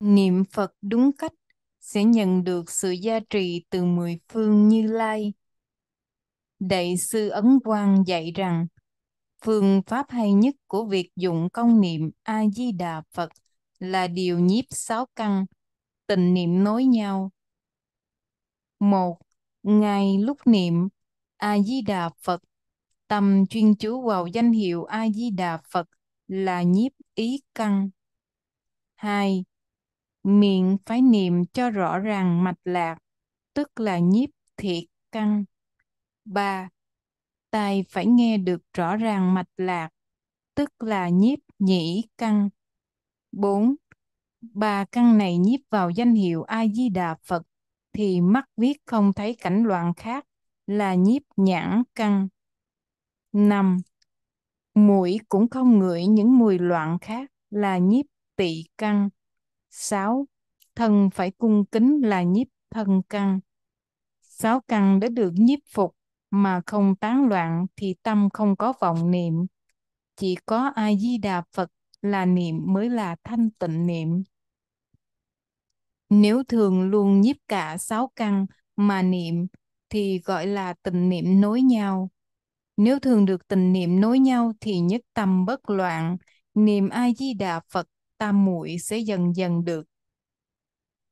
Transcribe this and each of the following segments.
Niệm Phật đúng cách sẽ nhận được sự gia trì từ mười phương Như Lai. Đại sư Ấn Quang dạy rằng, phương pháp hay nhất của việc dụng công niệm A-di-đà Phật là điều nhiếp sáu căn, tình niệm nối nhau. Một, ngay lúc niệm A-di-đà Phật, tâm chuyên chú vào danh hiệu A-di-đà Phật là nhiếp ý căn. Hai, miệng phải niệm cho rõ ràng mạch lạc, tức là nhiếp thiệt căn. 3. Tai phải nghe được rõ ràng mạch lạc, tức là nhiếp nhĩ căn. 4. Ba căn này nhiếp vào danh hiệu A-di-đà Phật thì mắt viết không thấy cảnh loạn khác là nhiếp nhãn căn. 5. Mũi cũng không ngửi những mùi loạn khác là nhiếp tỵ căn. 6. Thân phải cung kính là nhiếp thần căn. Sáu căn đã được nhiếp phục mà không tán loạn thì tâm không có vọng niệm. Chỉ có A-di-đà Phật là niệm mới là thanh tịnh niệm. Nếu thường luôn nhiếp cả sáu căn mà niệm thì gọi là tình niệm nối nhau. Nếu thường được tình niệm nối nhau thì nhất tâm bất loạn, niệm A Di Đà Phật tam muội sẽ dần dần được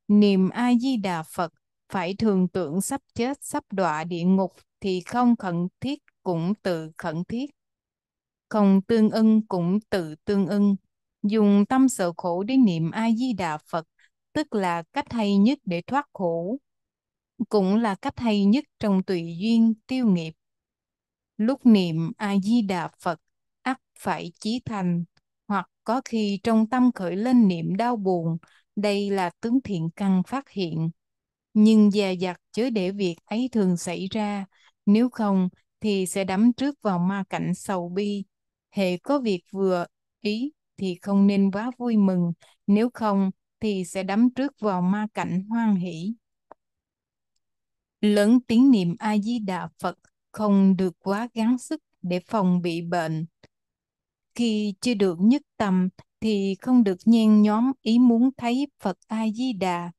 niệm a di đà phật phải thường tưởng sắp chết sắp đọa địa ngục thì không khẩn thiết cũng tự khẩn thiết không tương ưng cũng tự tương ưng dùng tâm sợ khổ để niệm a di đà phật tức là cách hay nhất để thoát khổ cũng là cách hay nhất trong tùy duyên tiêu nghiệp lúc niệm a di đà phật ắt phải chí thành hoặc có khi trong tâm khởi lên niệm đau buồn, đây là tướng thiện căn phát hiện. Nhưng già dặt chớ để việc ấy thường xảy ra, nếu không thì sẽ đắm trước vào ma cảnh sầu bi. Hệ có việc vừa ý thì không nên quá vui mừng, nếu không thì sẽ đắm trước vào ma cảnh hoan hỷ. Lớn tiếng niệm A Di Đà Phật không được quá gắng sức để phòng bị bệnh, khi chưa được nhất tâm thì không được nhen nhóm ý muốn thấy Phật A-di-đà.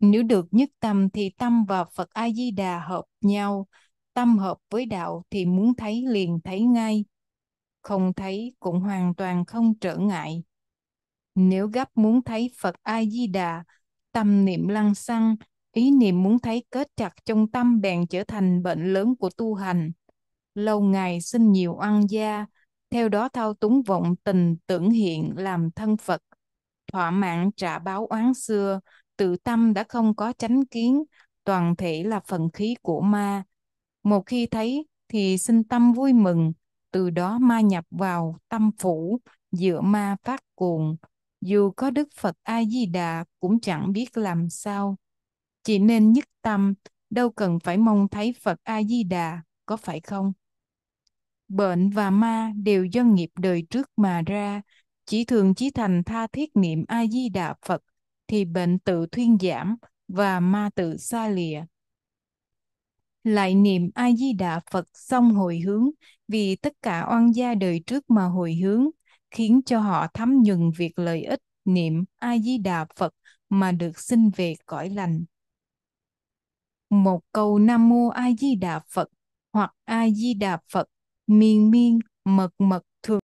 Nếu được nhất tâm thì tâm và Phật A-di-đà hợp nhau, tâm hợp với đạo thì muốn thấy liền thấy ngay, không thấy cũng hoàn toàn không trở ngại. Nếu gấp muốn thấy Phật A-di-đà, tâm niệm lăng xăng, ý niệm muốn thấy kết chặt trong tâm bèn trở thành bệnh lớn của tu hành. Lâu ngày sinh nhiều ăn da, theo đó thao túng vọng tình tưởng hiện làm thân Phật, thỏa mãn trả báo oán xưa, tự tâm đã không có chánh kiến, toàn thể là phần khí của ma. Một khi thấy thì sinh tâm vui mừng, từ đó ma nhập vào tâm phủ, giữa ma phát cuồng. Dù có Đức Phật A-di-đà cũng chẳng biết làm sao. Chỉ nên nhất tâm, đâu cần phải mong thấy Phật A-di-đà, có phải không? bệnh và ma đều do nghiệp đời trước mà ra chỉ thường chí thành tha thiết niệm a di đà phật thì bệnh tự thuyên giảm và ma tự xa lìa lại niệm a di đà phật xong hồi hướng vì tất cả oan gia đời trước mà hồi hướng khiến cho họ thấm nhuần việc lợi ích niệm a di đà phật mà được sinh về cõi lành một câu nam mô a di đà phật hoặc a di đà phật miên miên mật mật thường